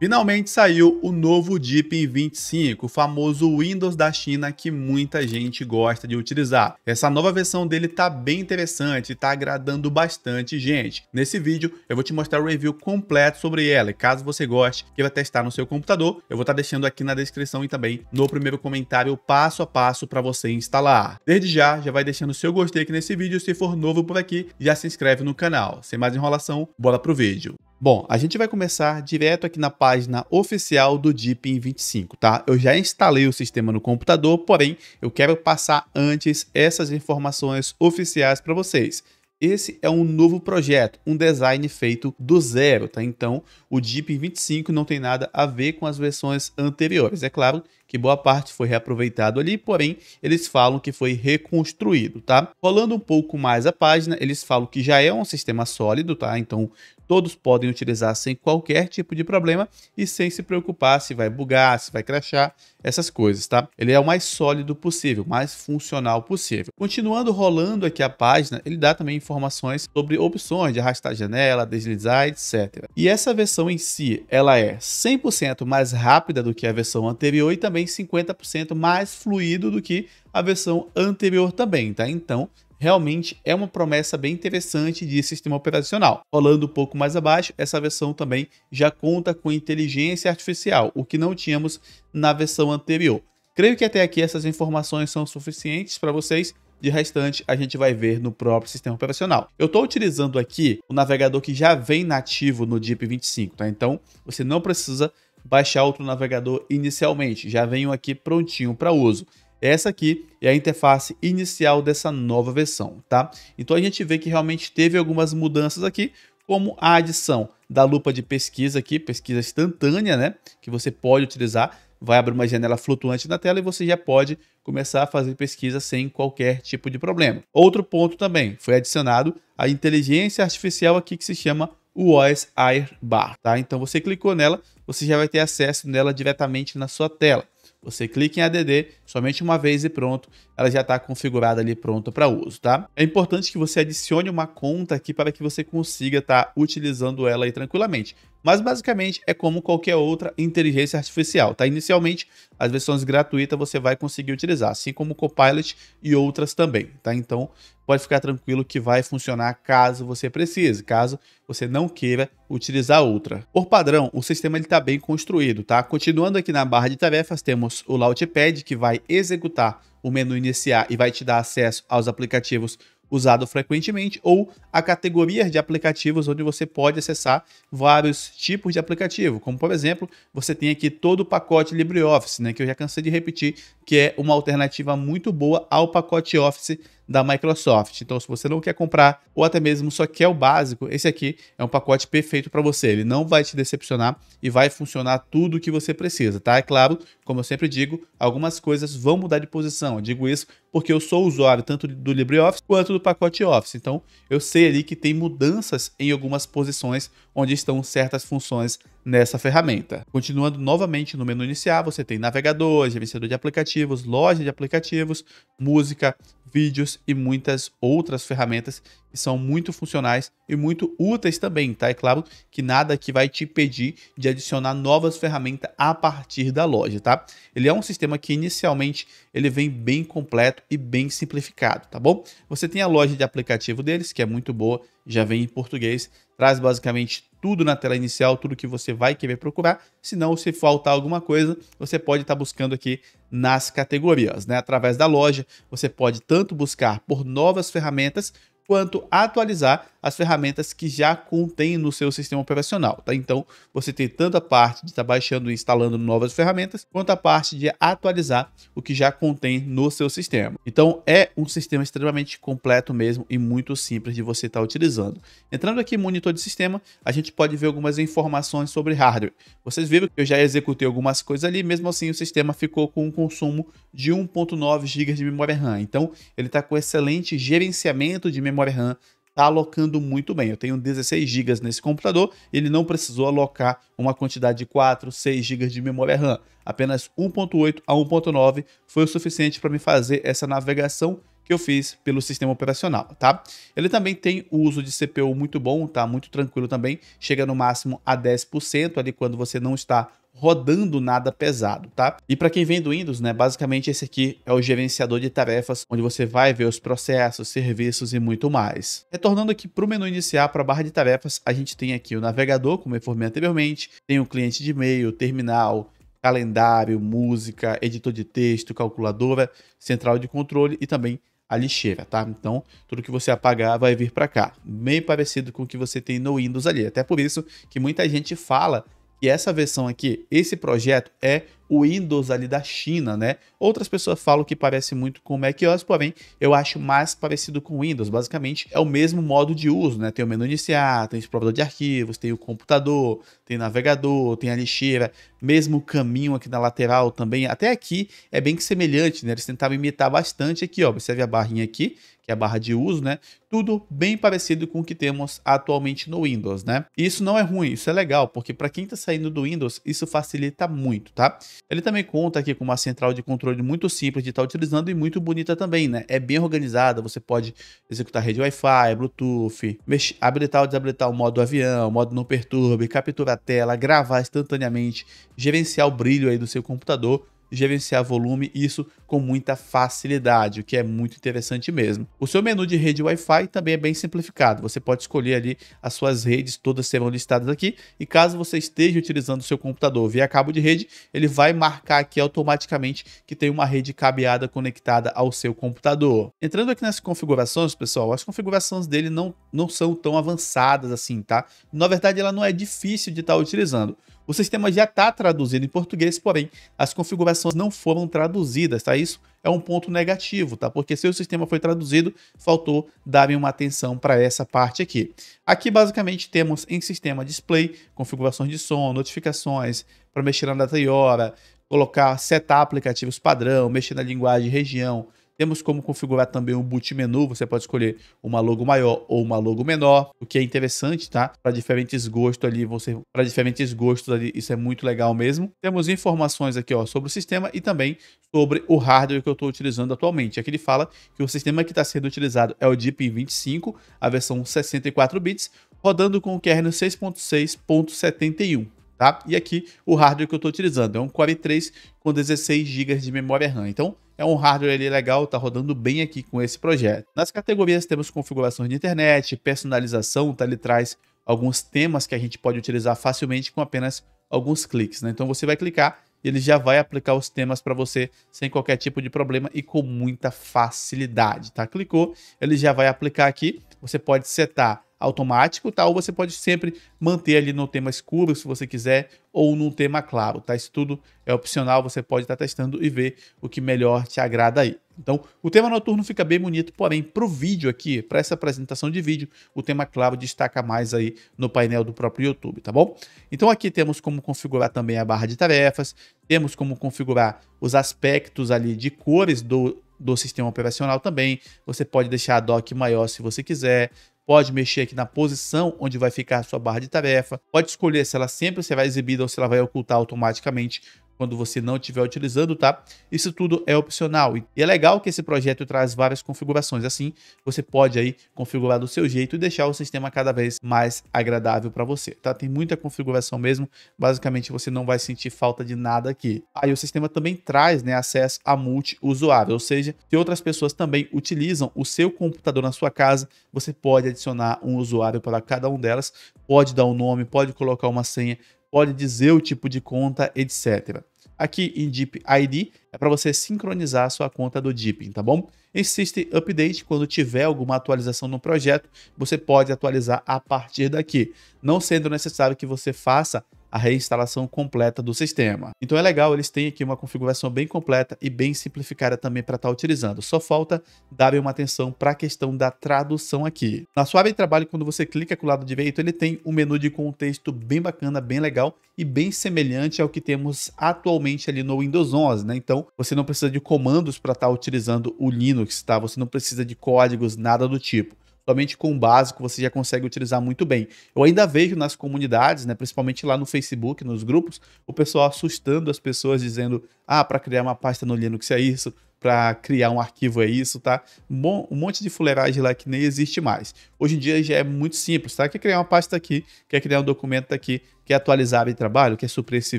Finalmente saiu o novo Deepin 25, o famoso Windows da China que muita gente gosta de utilizar. Essa nova versão dele tá bem interessante e tá agradando bastante gente. Nesse vídeo eu vou te mostrar o review completo sobre ela e caso você goste queira testar no seu computador, eu vou estar tá deixando aqui na descrição e também no primeiro comentário o passo a passo para você instalar. Desde já, já vai deixando seu gostei aqui nesse vídeo, se for novo por aqui, já se inscreve no canal. Sem mais enrolação, bola pro vídeo. Bom, a gente vai começar direto aqui na página oficial do Deepin 25, tá? Eu já instalei o sistema no computador, porém eu quero passar antes essas informações oficiais para vocês. Esse é um novo projeto, um design feito do zero, tá? Então, o Deepin 25 não tem nada a ver com as versões anteriores. É claro que boa parte foi reaproveitado ali, porém eles falam que foi reconstruído, tá? Rolando um pouco mais a página, eles falam que já é um sistema sólido, tá? Então todos podem utilizar sem qualquer tipo de problema e sem se preocupar se vai bugar, se vai crashar, essas coisas, tá? Ele é o mais sólido possível, mais funcional possível. Continuando rolando aqui a página, ele dá também informações sobre opções de arrastar a janela, deslizar, etc. E essa versão em si, ela é 100% mais rápida do que a versão anterior e também também 50% mais fluido do que a versão anterior também, tá? Então, realmente é uma promessa bem interessante de sistema operacional. Falando um pouco mais abaixo, essa versão também já conta com inteligência artificial, o que não tínhamos na versão anterior. Creio que até aqui essas informações são suficientes para vocês. De restante, a gente vai ver no próprio sistema operacional. Eu estou utilizando aqui o navegador que já vem nativo no DIP 25, tá? Então, você não precisa baixar outro navegador inicialmente. Já venho aqui prontinho para uso. Essa aqui é a interface inicial dessa nova versão, tá? Então a gente vê que realmente teve algumas mudanças aqui, como a adição da lupa de pesquisa aqui, pesquisa instantânea, né? Que você pode utilizar, vai abrir uma janela flutuante na tela e você já pode começar a fazer pesquisa sem qualquer tipo de problema. Outro ponto também, foi adicionado a inteligência artificial aqui que se chama o OS Air Bar, tá? Então você clicou nela, você já vai ter acesso nela diretamente na sua tela. Você clica em ADD somente uma vez e pronto, ela já está configurada ali pronta para uso, tá? É importante que você adicione uma conta aqui para que você consiga estar tá utilizando ela aí tranquilamente. Mas basicamente é como qualquer outra inteligência artificial, tá? Inicialmente, as versões gratuitas você vai conseguir utilizar, assim como o Copilot e outras também, tá? Então, pode ficar tranquilo que vai funcionar caso você precise, caso você não queira utilizar outra. Por padrão, o sistema está bem construído, tá? Continuando aqui na barra de tarefas, temos o Launchpad, que vai executar o menu iniciar e vai te dar acesso aos aplicativos usado frequentemente, ou a categoria de aplicativos onde você pode acessar vários tipos de aplicativo, como por exemplo, você tem aqui todo o pacote LibreOffice, né, que eu já cansei de repetir, que é uma alternativa muito boa ao pacote Office da Microsoft. Então, se você não quer comprar ou até mesmo só quer o básico, esse aqui é um pacote perfeito para você. Ele não vai te decepcionar e vai funcionar tudo o que você precisa, tá? É claro, como eu sempre digo, algumas coisas vão mudar de posição. Eu digo isso porque eu sou usuário tanto do LibreOffice quanto do pacote Office. Então, eu sei ali que tem mudanças em algumas posições onde estão certas funções nessa ferramenta. Continuando novamente no menu inicial, você tem navegador, gerenciador de aplicativos, loja de aplicativos, música, vídeos e muitas outras ferramentas que são muito funcionais e muito úteis também, tá? É claro que nada que vai te impedir de adicionar novas ferramentas a partir da loja, tá? Ele é um sistema que inicialmente ele vem bem completo e bem simplificado, tá bom? Você tem a loja de aplicativo deles, que é muito boa, já vem em português traz basicamente tudo na tela inicial, tudo que você vai querer procurar. Se não, se faltar alguma coisa, você pode estar tá buscando aqui nas categorias, né? Através da loja, você pode tanto buscar por novas ferramentas quanto atualizar as ferramentas que já contém no seu sistema operacional, tá? Então, você tem tanto a parte de estar tá baixando e instalando novas ferramentas, quanto a parte de atualizar o que já contém no seu sistema. Então, é um sistema extremamente completo mesmo e muito simples de você estar tá utilizando. Entrando aqui em monitor de sistema, a gente pode ver algumas informações sobre hardware. Vocês viram que eu já executei algumas coisas ali, mesmo assim o sistema ficou com um consumo de 1.9 GB de memória RAM. Então, ele está com excelente gerenciamento de memória RAM está alocando muito bem. Eu tenho 16 GB nesse computador, ele não precisou alocar uma quantidade de 4, 6 GB de memória RAM. Apenas 1.8 a 1.9 foi o suficiente para me fazer essa navegação que eu fiz pelo sistema operacional, tá? Ele também tem o uso de CPU muito bom, tá? Muito tranquilo também, chega no máximo a 10% ali quando você não está rodando nada pesado, tá? E para quem vem do Windows, né, basicamente esse aqui é o gerenciador de tarefas, onde você vai ver os processos, serviços e muito mais. Retornando aqui para o menu iniciar, para a barra de tarefas, a gente tem aqui o navegador, como eu informei anteriormente, tem o cliente de e-mail, terminal, calendário, música, editor de texto, calculadora, central de controle e também a lixeira, tá? Então, tudo que você apagar vai vir para cá. Meio parecido com o que você tem no Windows ali. Até por isso que muita gente fala que essa versão aqui, esse projeto é Windows ali da China, né? Outras pessoas falam que parece muito com o macOS, porém eu acho mais parecido com o Windows. Basicamente é o mesmo modo de uso, né? Tem o menu iniciar, tem o explorador de arquivos, tem o computador, tem navegador, tem a lixeira, mesmo caminho aqui na lateral também. Até aqui é bem semelhante, né? Eles tentavam imitar bastante aqui, ó. Observe a barrinha aqui, que é a barra de uso, né? Tudo bem parecido com o que temos atualmente no Windows, né? E isso não é ruim, isso é legal, porque para quem está saindo do Windows, isso facilita muito, tá? Ele também conta aqui com uma central de controle muito simples de estar tá utilizando e muito bonita também, né? É bem organizada, você pode executar rede Wi-Fi, Bluetooth, mexer, habilitar ou desabilitar o modo avião, modo não perturbe, capturar a tela, gravar instantaneamente, gerenciar o brilho aí do seu computador gerenciar volume, isso com muita facilidade, o que é muito interessante mesmo. O seu menu de rede Wi-Fi também é bem simplificado, você pode escolher ali as suas redes, todas serão listadas aqui, e caso você esteja utilizando o seu computador via cabo de rede, ele vai marcar aqui automaticamente que tem uma rede cabeada conectada ao seu computador. Entrando aqui nas configurações, pessoal, as configurações dele não, não são tão avançadas assim, tá? Na verdade, ela não é difícil de estar tá utilizando. O sistema já está traduzido em português, porém as configurações não foram traduzidas, tá? Isso é um ponto negativo, tá? Porque se o sistema foi traduzido, faltou dar uma atenção para essa parte aqui. Aqui basicamente temos em sistema display, configurações de som, notificações, para mexer na data e hora, colocar setar aplicativos padrão, mexer na linguagem região, temos como configurar também um boot menu, você pode escolher uma logo maior ou uma logo menor, o que é interessante, tá? Para diferentes gostos ali, você para diferentes gostos ali, isso é muito legal mesmo. Temos informações aqui, ó, sobre o sistema e também sobre o hardware que eu estou utilizando atualmente. Aqui ele fala que o sistema que está sendo utilizado é o DeepIn 25, a versão 64 bits, rodando com o kernel 6.6.71 tá? E aqui o hardware que eu estou utilizando é um Core 3 com 16 GB de memória RAM. Então, é um hardware ali legal, tá rodando bem aqui com esse projeto. Nas categorias temos configurações de internet, personalização, tá? ele traz alguns temas que a gente pode utilizar facilmente com apenas alguns cliques, né? Então você vai clicar e ele já vai aplicar os temas para você sem qualquer tipo de problema e com muita facilidade, tá? Clicou, ele já vai aplicar aqui, você pode setar automático, tá? Ou você pode sempre manter ali no tema escuro, se você quiser, ou num tema claro, tá? Isso tudo é opcional, você pode estar tá testando e ver o que melhor te agrada aí. Então, o tema noturno fica bem bonito, porém, para o vídeo aqui, para essa apresentação de vídeo, o tema claro destaca mais aí no painel do próprio YouTube, tá bom? Então, aqui temos como configurar também a barra de tarefas, temos como configurar os aspectos ali de cores do, do sistema operacional também. Você pode deixar a dock maior se você quiser pode mexer aqui na posição onde vai ficar a sua barra de tarefa, pode escolher se ela sempre será exibida ou se ela vai ocultar automaticamente quando você não estiver utilizando, tá? Isso tudo é opcional. E é legal que esse projeto traz várias configurações. Assim, você pode aí configurar do seu jeito e deixar o sistema cada vez mais agradável para você, tá? Tem muita configuração mesmo. Basicamente, você não vai sentir falta de nada aqui. Aí o sistema também traz, né, acesso a multi-usuário, ou seja, se outras pessoas também utilizam o seu computador na sua casa, você pode adicionar um usuário para cada um delas, pode dar um nome, pode colocar uma senha, pode dizer o tipo de conta, etc aqui em Deep ID, é para você sincronizar a sua conta do Deepin, tá bom? Insiste Update, quando tiver alguma atualização no projeto, você pode atualizar a partir daqui, não sendo necessário que você faça a reinstalação completa do sistema. Então é legal, eles têm aqui uma configuração bem completa e bem simplificada também para estar tá utilizando. Só falta dar uma atenção para a questão da tradução aqui. Na suave de trabalho, quando você clica com o lado direito, ele tem um menu de contexto bem bacana, bem legal e bem semelhante ao que temos atualmente ali no Windows 11, né? Então você não precisa de comandos para estar tá utilizando o Linux, tá? Você não precisa de códigos, nada do tipo somente com o básico você já consegue utilizar muito bem. Eu ainda vejo nas comunidades, né, principalmente lá no Facebook, nos grupos, o pessoal assustando as pessoas dizendo: "Ah, para criar uma pasta no Linux é isso, para criar um arquivo é isso, tá? Um monte de fuleiragem lá que nem existe mais. Hoje em dia já é muito simples, tá? Quer criar uma pasta aqui, quer criar um documento aqui, Quer atualizar a trabalho? Quer suprir esse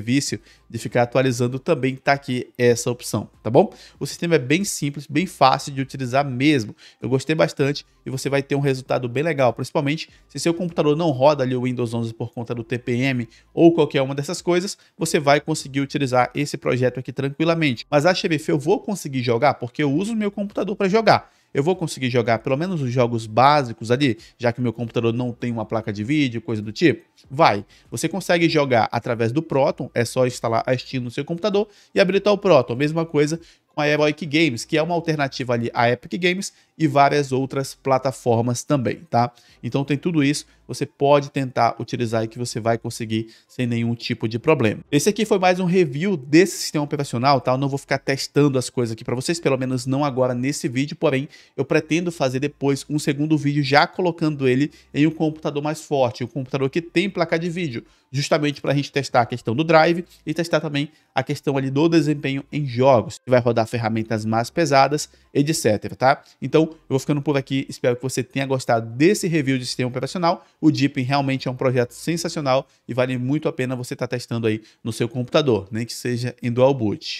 vício de ficar atualizando? Também está aqui essa opção, tá bom? O sistema é bem simples, bem fácil de utilizar mesmo. Eu gostei bastante e você vai ter um resultado bem legal, principalmente se seu computador não roda ali o Windows 11 por conta do TPM ou qualquer uma dessas coisas, você vai conseguir utilizar esse projeto aqui tranquilamente. Mas a ah, XBF eu vou conseguir jogar porque eu uso o meu computador para jogar eu vou conseguir jogar pelo menos os jogos básicos ali, já que meu computador não tem uma placa de vídeo, coisa do tipo? Vai. Você consegue jogar através do Proton, é só instalar a Steam no seu computador e habilitar o Proton. Mesma coisa a Heroic Games, que é uma alternativa ali à Epic Games e várias outras plataformas também, tá? Então tem tudo isso, você pode tentar utilizar e que você vai conseguir sem nenhum tipo de problema. Esse aqui foi mais um review desse sistema operacional, tá? Eu não vou ficar testando as coisas aqui para vocês, pelo menos não agora nesse vídeo, porém eu pretendo fazer depois um segundo vídeo já colocando ele em um computador mais forte, um computador que tem placa de vídeo, justamente para a gente testar a questão do drive e testar também a questão ali do desempenho em jogos, que vai rodar ferramentas mais pesadas, etc. Tá? Então, eu vou ficando por aqui. Espero que você tenha gostado desse review de sistema operacional. O Deepin realmente é um projeto sensacional e vale muito a pena você estar tá testando aí no seu computador, nem que seja em dual boot.